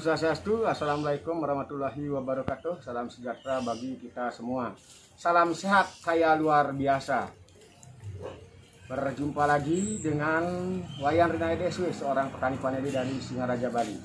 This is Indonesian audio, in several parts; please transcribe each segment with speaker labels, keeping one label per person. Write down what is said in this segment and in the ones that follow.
Speaker 1: Swastiastu, Assalamualaikum warahmatullahi wabarakatuh Salam sejahtera bagi kita semua Salam sehat kaya luar biasa Berjumpa lagi dengan Wayan Rinai Deswi, seorang petani paneli dari Singaraja, Bali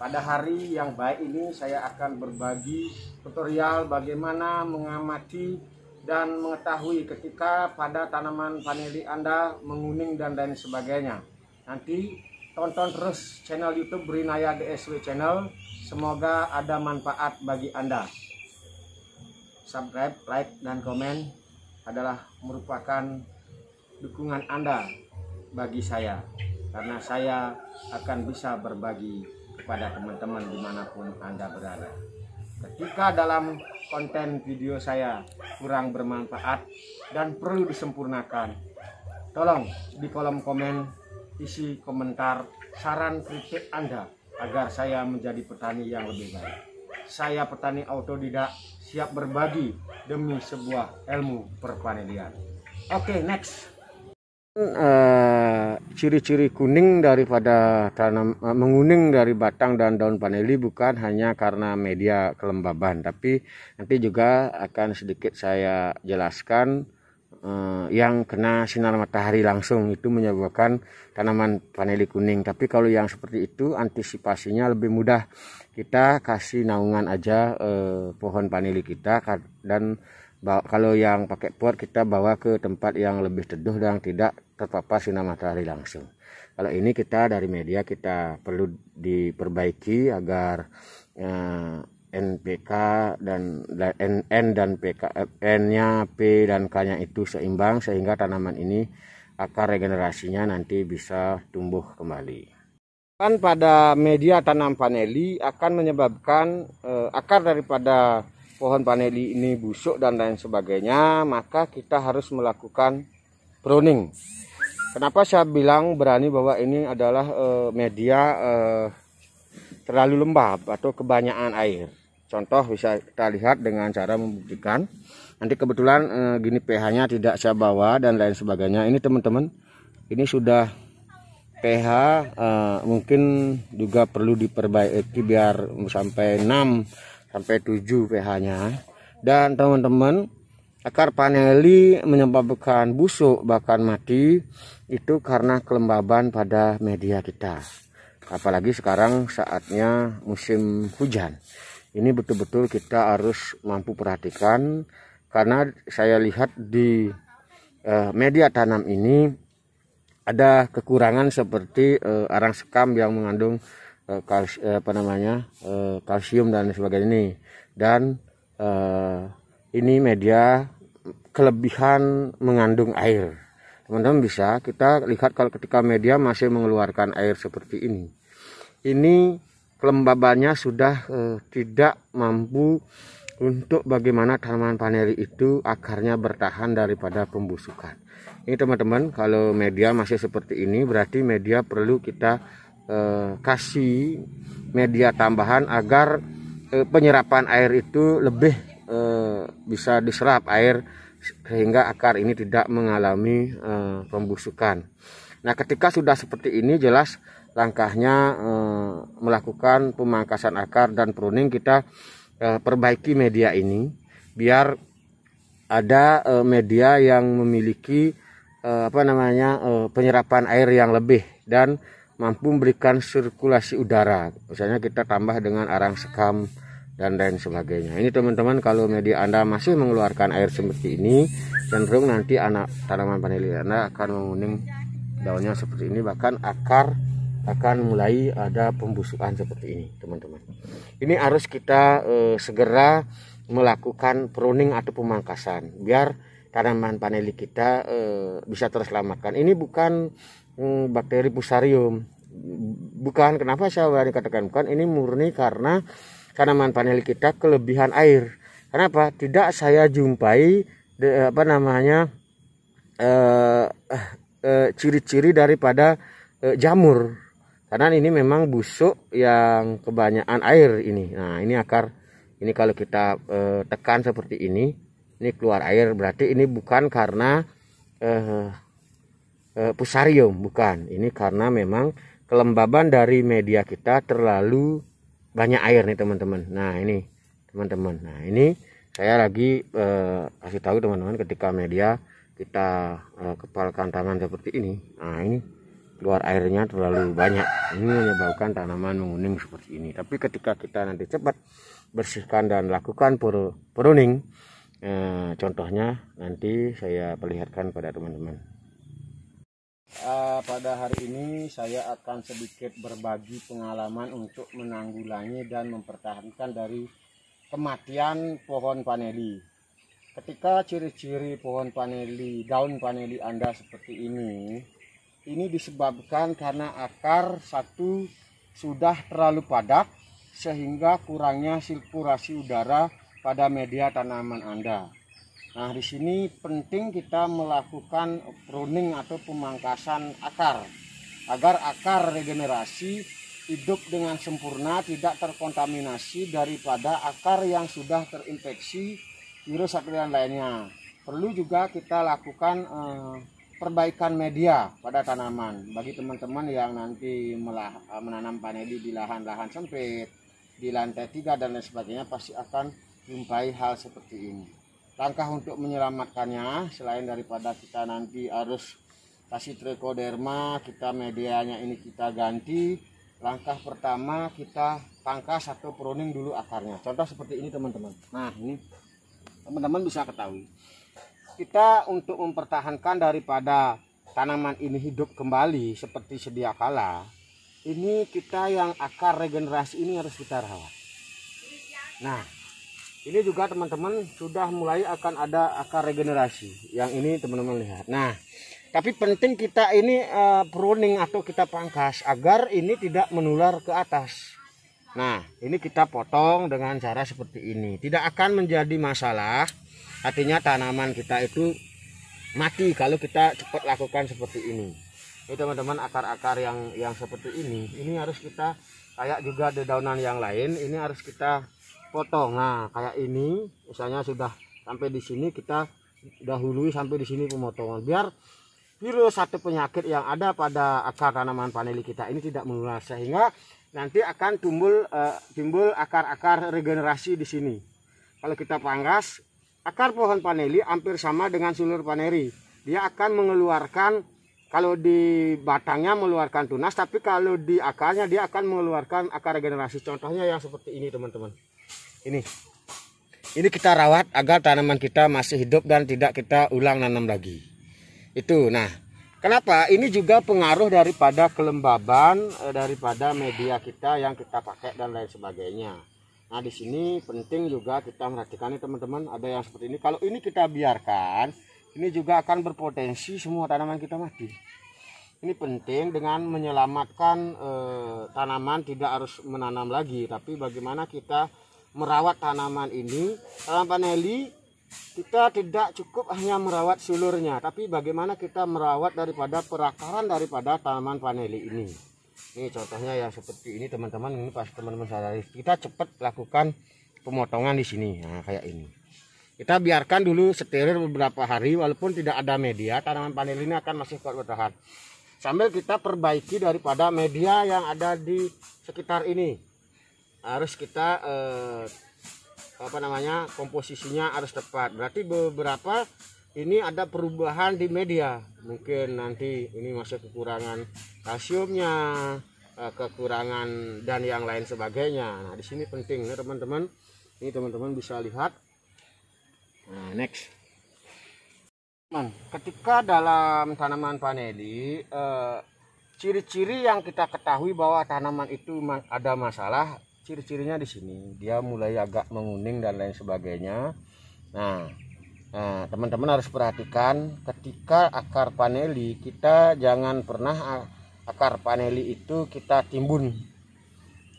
Speaker 1: Pada hari yang baik ini saya akan berbagi tutorial bagaimana mengamati dan mengetahui ketika pada tanaman paneli Anda menguning dan lain sebagainya Nanti tonton terus channel YouTube Brinaya DSW Channel. Semoga ada manfaat bagi Anda. Subscribe, like, dan komen adalah merupakan dukungan Anda bagi saya. Karena saya akan bisa berbagi kepada teman-teman dimanapun Anda berada. Ketika dalam konten video saya kurang bermanfaat dan perlu disempurnakan, tolong di kolom komen isi komentar, saran kritik Anda agar saya menjadi petani yang lebih baik. Saya petani autodidak siap berbagi demi sebuah ilmu perpanelian. Oke, okay, next. Eh, ciri-ciri uh, kuning daripada tanam uh, menguning dari batang dan daun paneli bukan hanya karena media kelembaban, tapi nanti juga akan sedikit saya jelaskan eh, yang kena sinar matahari langsung itu menyebabkan tanaman paneli kuning. Tapi kalau yang seperti itu antisipasinya lebih mudah. Kita kasih naungan aja eh, pohon paneli kita dan bawa, kalau yang pakai pot kita bawa ke tempat yang lebih teduh dan tidak terpapar sinar matahari langsung. Kalau ini kita dari media kita perlu diperbaiki agar eh, NPK dan, N, N dan PK eh, N-nya P dan K-nya itu seimbang sehingga tanaman ini akar regenerasinya nanti bisa tumbuh kembali. Kan pada media tanam paneli akan menyebabkan eh, akar daripada pohon paneli ini busuk dan lain sebagainya, maka kita harus melakukan pruning. Kenapa saya bilang berani bahwa ini adalah eh, media eh, terlalu lembab atau kebanyakan air. Contoh bisa kita lihat dengan cara membuktikan. Nanti kebetulan e, gini pH-nya tidak saya bawa dan lain sebagainya. Ini teman-teman, ini sudah pH e, eh, mungkin juga perlu diperbaiki biar sampai 6 sampai 7 pH-nya. Dan teman-teman, akar paneli menyebabkan busuk bahkan mati itu karena kelembaban pada media kita apalagi sekarang saatnya musim hujan ini betul-betul kita harus mampu perhatikan karena saya lihat di eh, media tanam ini ada kekurangan seperti eh, arang sekam yang mengandung eh, kals, eh, apa namanya eh, kalsium dan sebagainya ini dan eh, ini media kelebihan mengandung air teman-teman bisa kita lihat kalau ketika media masih mengeluarkan air seperti ini ini kelembabannya sudah eh, tidak mampu untuk bagaimana tanaman paneri itu akarnya bertahan daripada pembusukan. Ini teman-teman, kalau media masih seperti ini berarti media perlu kita eh, kasih media tambahan agar eh, penyerapan air itu lebih eh, bisa diserap air sehingga akar ini tidak mengalami eh, pembusukan. Nah, ketika sudah seperti ini jelas langkahnya eh, melakukan pemangkasan akar dan pruning kita eh, perbaiki media ini biar ada eh, media yang memiliki apa namanya penyerapan air yang lebih dan mampu memberikan sirkulasi udara. Misalnya kita tambah dengan arang sekam dan lain sebagainya. Ini teman-teman kalau media Anda masih mengeluarkan air seperti ini, cenderung nanti anak tanaman paneli Anda akan menguning daunnya seperti ini bahkan akar akan mulai ada pembusukan seperti ini teman-teman ini harus kita e, segera melakukan pruning atau pemangkasan biar tanaman paneli kita e, bisa terselamatkan ini bukan mm, bakteri pusarium bukan kenapa saya berani katakan bukan ini murni karena tanaman paneli kita kelebihan air kenapa tidak saya jumpai de, apa namanya eh, ciri-ciri e, e, daripada e, jamur karena ini memang busuk yang kebanyakan air ini nah ini akar ini kalau kita eh, tekan seperti ini ini keluar air berarti ini bukan karena eh, eh, pusarium bukan ini karena memang kelembaban dari media kita terlalu banyak air nih teman-teman nah ini teman-teman nah ini saya lagi eh, kasih tahu teman-teman ketika media kita eh, kepalkan tangan seperti ini nah ini keluar airnya terlalu banyak ini menyebabkan tanaman menguning seperti ini tapi ketika kita nanti cepat bersihkan dan lakukan pruning eh, contohnya nanti saya perlihatkan pada teman-teman uh, pada hari ini saya akan sedikit berbagi pengalaman untuk menanggulangi dan mempertahankan dari kematian pohon paneli ketika ciri-ciri pohon paneli daun paneli anda seperti ini ini disebabkan karena akar satu sudah terlalu padat sehingga kurangnya sirkulasi udara pada media tanaman Anda. Nah, di sini penting kita melakukan pruning atau pemangkasan akar agar akar regenerasi hidup dengan sempurna tidak terkontaminasi daripada akar yang sudah terinfeksi virus atau lainnya. Perlu juga kita lakukan eh, perbaikan media pada tanaman bagi teman-teman yang nanti melah, eh, menanam panedi di lahan-lahan sempit di lantai tiga dan lain sebagainya pasti akan jumpai hal seperti ini langkah untuk menyelamatkannya selain daripada kita nanti harus kasih trichoderma kita medianya ini kita ganti langkah pertama kita pangkas atau pruning dulu akarnya contoh seperti ini teman-teman nah ini teman-teman bisa ketahui kita untuk mempertahankan daripada tanaman ini hidup kembali seperti sedia kala ini kita yang akar regenerasi ini harus kita rawat nah ini juga teman-teman sudah mulai akan ada akar regenerasi yang ini teman-teman lihat nah tapi penting kita ini uh, pruning atau kita pangkas agar ini tidak menular ke atas nah ini kita potong dengan cara seperti ini tidak akan menjadi masalah artinya tanaman kita itu mati kalau kita cepat lakukan seperti ini ini teman-teman akar-akar yang yang seperti ini ini harus kita kayak juga dedaunan yang lain ini harus kita potong nah kayak ini misalnya sudah sampai di sini kita dahului sampai di sini pemotongan biar virus satu penyakit yang ada pada akar tanaman paneli kita ini tidak menular sehingga nanti akan tumbul uh, eh, timbul akar-akar regenerasi di sini. Kalau kita pangkas Akar pohon paneli hampir sama dengan sulur paneri. Dia akan mengeluarkan kalau di batangnya mengeluarkan tunas, tapi kalau di akarnya dia akan mengeluarkan akar regenerasi. Contohnya yang seperti ini, teman-teman. Ini. Ini kita rawat agar tanaman kita masih hidup dan tidak kita ulang nanam lagi. Itu. Nah, kenapa? Ini juga pengaruh daripada kelembaban eh, daripada media kita yang kita pakai dan lain sebagainya. Nah di sini penting juga kita merhatikan nih teman-teman ada yang seperti ini. Kalau ini kita biarkan, ini juga akan berpotensi semua tanaman kita mati. Ini penting dengan menyelamatkan e, tanaman tidak harus menanam lagi, tapi bagaimana kita merawat tanaman ini. Tanaman vanili kita tidak cukup hanya merawat sulurnya, tapi bagaimana kita merawat daripada perakaran daripada tanaman paneli ini ini contohnya yang seperti ini teman-teman ini pas teman-teman sadari kita cepat lakukan pemotongan di sini nah, kayak ini kita biarkan dulu steril beberapa hari walaupun tidak ada media tanaman panel ini akan masih kuat bertahan sambil kita perbaiki daripada media yang ada di sekitar ini harus kita eh, apa namanya komposisinya harus tepat berarti beberapa ini ada perubahan di media mungkin nanti ini masih kekurangan kalsiumnya eh, kekurangan dan yang lain sebagainya nah di sini penting ya teman-teman ini teman-teman bisa lihat nah next ketika dalam tanaman paneli eh, ciri-ciri yang kita ketahui bahwa tanaman itu ada masalah ciri-cirinya di sini dia mulai agak menguning dan lain sebagainya nah Nah, teman-teman harus perhatikan ketika akar paneli kita jangan pernah akar paneli itu kita timbun.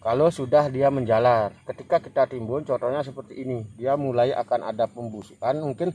Speaker 1: Kalau sudah dia menjalar, ketika kita timbun contohnya seperti ini, dia mulai akan ada pembusukan mungkin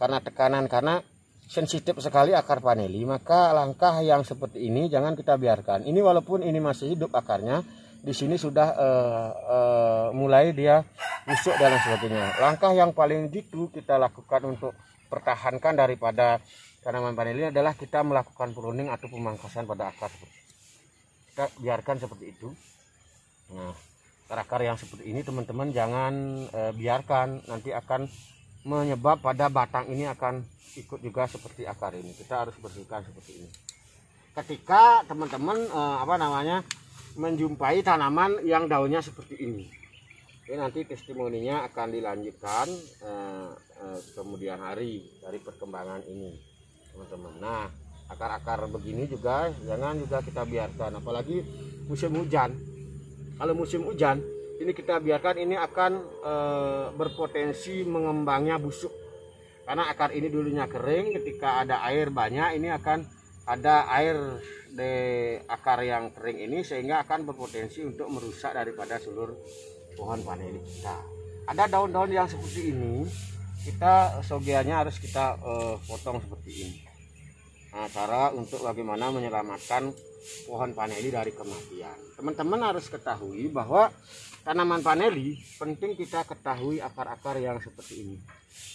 Speaker 1: karena tekanan karena sensitif sekali akar paneli, maka langkah yang seperti ini jangan kita biarkan. Ini walaupun ini masih hidup akarnya, di sini sudah uh, uh, mulai dia busuk dan sebagainya. Langkah yang paling jitu kita lakukan untuk pertahankan daripada tanaman vanili adalah kita melakukan pruning atau pemangkasan pada akar. Kita biarkan seperti itu. Nah, akar yang seperti ini teman-teman jangan uh, biarkan nanti akan menyebab pada batang ini akan ikut juga seperti akar ini. Kita harus bersihkan seperti ini. Ketika teman-teman uh, apa namanya menjumpai tanaman yang daunnya seperti ini. Oke, nanti testimoninya akan dilanjutkan eh, eh, kemudian hari dari perkembangan ini, teman-teman. Nah, akar-akar begini juga jangan juga kita biarkan, apalagi musim hujan. Kalau musim hujan ini kita biarkan ini akan eh, berpotensi mengembangnya busuk karena akar ini dulunya kering ketika ada air banyak ini akan ada air di akar yang kering ini sehingga akan berpotensi untuk merusak daripada seluruh pohon panen ini kita. Ada daun-daun yang seperti ini, kita sogianya harus kita uh, potong seperti ini. Nah, cara untuk bagaimana menyelamatkan pohon paneli dari kematian. Teman-teman harus ketahui bahwa tanaman paneli penting kita ketahui akar-akar yang seperti ini.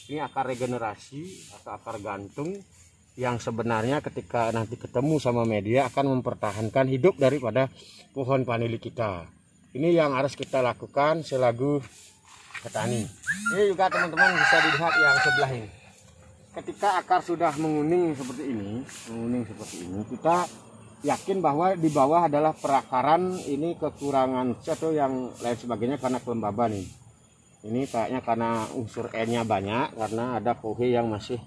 Speaker 1: Ini akar regenerasi atau akar gantung yang sebenarnya ketika nanti ketemu sama media akan mempertahankan hidup daripada pohon vanili kita. Ini yang harus kita lakukan selagu petani. Ini juga teman-teman bisa dilihat yang sebelah ini. Ketika akar sudah menguning seperti ini, menguning seperti ini, kita yakin bahwa di bawah adalah perakaran ini kekurangan atau yang lain sebagainya karena kelembaban ini. Ini kayaknya karena unsur N-nya banyak karena ada kohe yang masih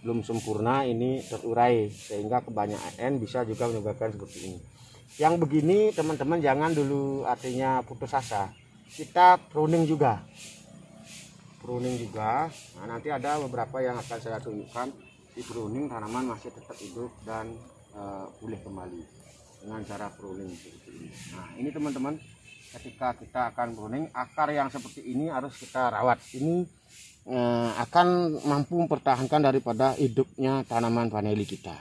Speaker 1: belum sempurna ini terurai sehingga kebanyakan bisa juga menyebabkan seperti ini yang begini teman-teman jangan dulu artinya putus asa kita pruning juga pruning juga nah, nanti ada beberapa yang akan saya tunjukkan di pruning tanaman masih tetap hidup dan uh, kembali dengan cara pruning seperti ini nah ini teman-teman ketika kita akan pruning akar yang seperti ini harus kita rawat ini eh, akan mampu mempertahankan daripada hidupnya tanaman vanili kita.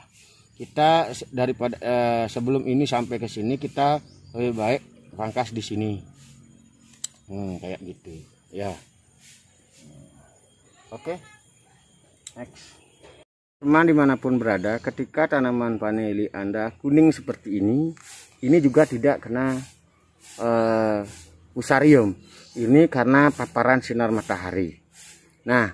Speaker 1: Kita daripada eh, sebelum ini sampai ke sini kita lebih baik pangkas di sini. Hmm, kayak gitu. Ya. Oke. Okay. Next. Teman dimanapun berada, ketika tanaman vanili Anda kuning seperti ini, ini juga tidak kena eh, usarium. Ini karena paparan sinar matahari. Nah,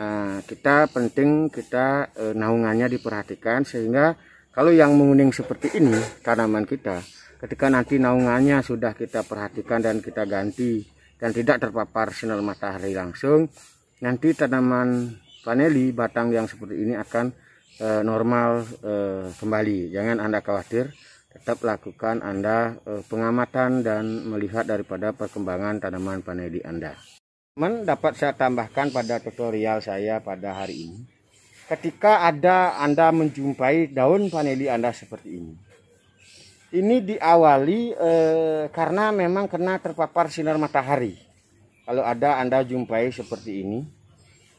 Speaker 1: eh, kita penting kita eh, naungannya diperhatikan sehingga kalau yang menguning seperti ini tanaman kita, ketika nanti naungannya sudah kita perhatikan dan kita ganti dan tidak terpapar sinar matahari langsung, nanti tanaman paneli batang yang seperti ini akan eh, normal kembali. Jangan Anda khawatir, tetap lakukan Anda pengamatan dan melihat daripada perkembangan tanaman paneli Anda. Teman dapat saya tambahkan pada tutorial saya pada hari ini. Ketika ada Anda menjumpai daun paneli Anda seperti ini. Ini diawali eh, karena memang kena terpapar sinar matahari. Kalau ada Anda jumpai seperti ini,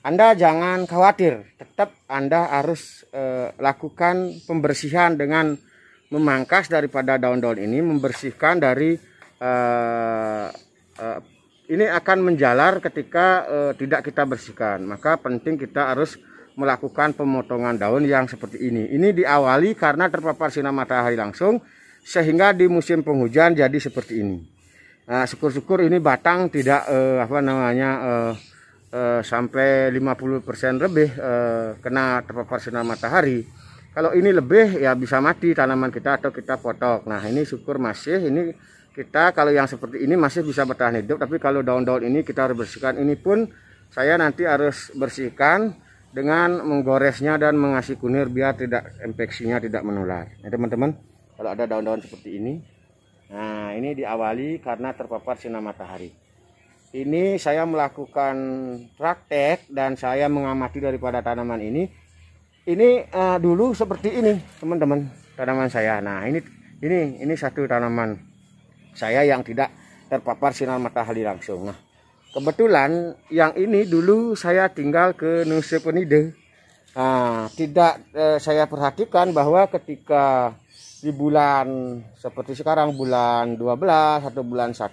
Speaker 1: Anda jangan khawatir, tetap Anda harus eh, lakukan pembersihan dengan memangkas daripada daun-daun ini, membersihkan dari eh, eh ini akan menjalar ketika e, tidak kita bersihkan. Maka penting kita harus melakukan pemotongan daun yang seperti ini. Ini diawali karena terpapar sinar matahari langsung sehingga di musim penghujan jadi seperti ini. Nah, syukur-syukur ini batang tidak e, apa namanya e, sampai 50% lebih kena terpapar sinar matahari. Kalau ini lebih ya bisa mati tanaman kita atau kita potong. Nah, ini syukur masih ini kita kalau yang seperti ini masih bisa bertahan hidup tapi kalau daun-daun ini kita harus bersihkan ini pun saya nanti harus bersihkan dengan menggoresnya dan mengasih kunir biar tidak infeksinya tidak menular ya teman-teman kalau ada daun-daun seperti ini nah ini diawali karena terpapar sinar matahari ini saya melakukan praktek dan saya mengamati daripada tanaman ini ini uh, dulu seperti ini teman-teman tanaman saya nah ini ini ini satu tanaman saya yang tidak terpapar sinar matahari langsung. Nah, kebetulan yang ini dulu saya tinggal ke Nusa Penida. Nah, tidak eh, saya perhatikan bahwa ketika di bulan seperti sekarang bulan 12 atau bulan 1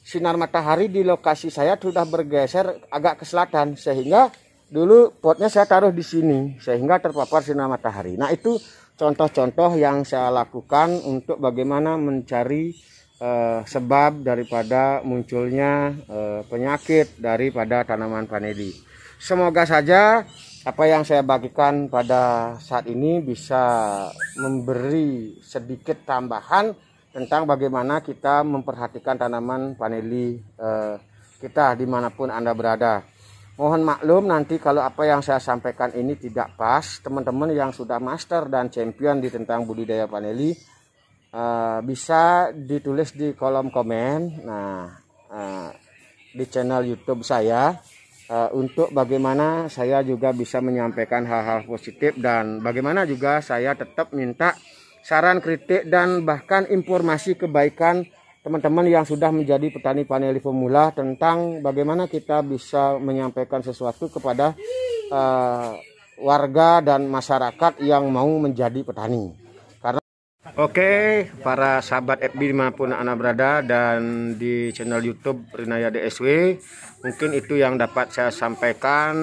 Speaker 1: sinar matahari di lokasi saya sudah bergeser agak ke selatan sehingga dulu potnya saya taruh di sini sehingga terpapar sinar matahari. Nah, itu contoh-contoh yang saya lakukan untuk bagaimana mencari eh, sebab daripada munculnya eh, penyakit daripada tanaman panedi. Semoga saja apa yang saya bagikan pada saat ini bisa memberi sedikit tambahan tentang bagaimana kita memperhatikan tanaman paneli eh, kita dimanapun Anda berada. Mohon maklum nanti kalau apa yang saya sampaikan ini tidak pas, teman-teman yang sudah master dan champion di tentang budidaya paneli, uh, bisa ditulis di kolom komen nah uh, di channel YouTube saya uh, untuk bagaimana saya juga bisa menyampaikan hal-hal positif dan bagaimana juga saya tetap minta saran kritik dan bahkan informasi kebaikan teman-teman yang sudah menjadi petani paneli pemula tentang bagaimana kita bisa menyampaikan sesuatu kepada uh, warga dan masyarakat yang mau menjadi petani. Oke, para sahabat FB maupun anak berada dan di channel YouTube Rinaya DSW, mungkin itu yang dapat saya sampaikan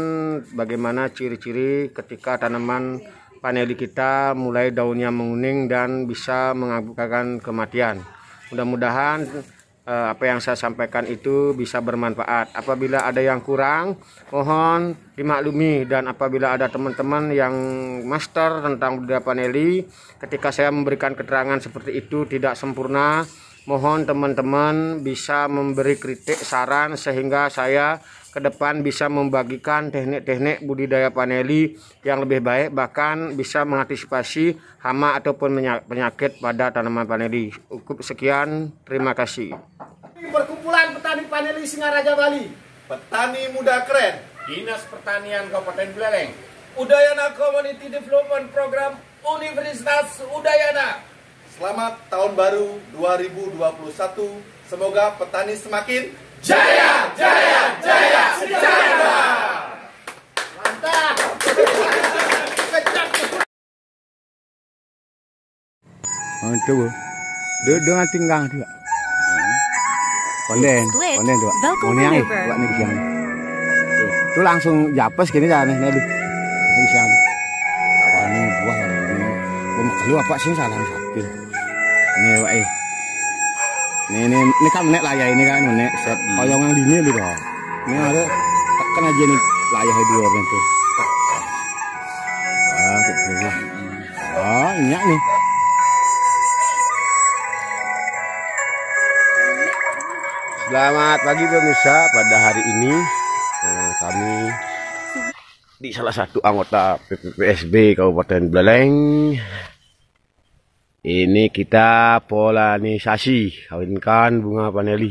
Speaker 1: bagaimana ciri-ciri ketika tanaman paneli kita mulai daunnya menguning dan bisa mengakibatkan kematian. Mudah-mudahan Eh, apa yang saya sampaikan itu bisa bermanfaat. Apabila ada yang kurang, mohon dimaklumi dan apabila ada teman-teman yang master tentang budaya paneli, ketika saya memberikan keterangan seperti itu tidak sempurna, mohon teman-teman bisa memberi kritik, saran sehingga saya ke depan bisa membagikan teknik-teknik budidaya paneli yang lebih baik bahkan bisa mengantisipasi hama ataupun penyakit pada tanaman paneli. Cukup sekian, terima kasih. Perkumpulan Petani Paneli Singaraja Bali, Petani Muda Keren, Dinas Pertanian Kabupaten Buleleng, Udayana Community Development Program Universitas Udayana. Selamat tahun baru 2021. Semoga petani semakin Jaya, Jaya, Jaya, Sejahtera. Mantap. Oh, itu Dia dengan tinggang juga. Konden, konden juga. Konden yang buat nih siang. Itu langsung japes gini dah nih, nih nih siang. Awalnya buah, buah keluar pak sih salah satu. Ini wae. Nih, ini, ini kan menek layah ini kan menek set hmm. yang dini lho dong. Ini hmm. ada tekan aja nih layah luar nanti. Ah, gitu ya. Ah, nyak nih. Selamat pagi pemirsa pada hari ini eh, kami di salah satu anggota PPPSB Kabupaten Beleng ini kita pola polanisasi kawinkan bunga paneli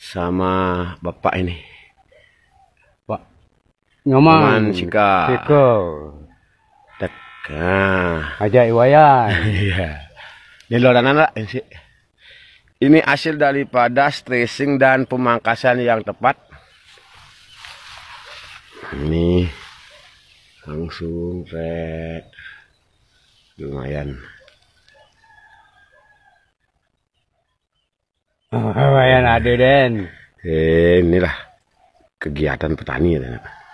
Speaker 1: sama bapak ini. Pak Nyoman Sika. Sika. Tek. Nah. Aja iwayan. Iya. ini loranan lah sih. Ini hasil daripada stressing dan pemangkasan yang tepat. Ini langsung kayak lumayan Apa yang ada Den? Eh, inilah kegiatan petani ya, Den.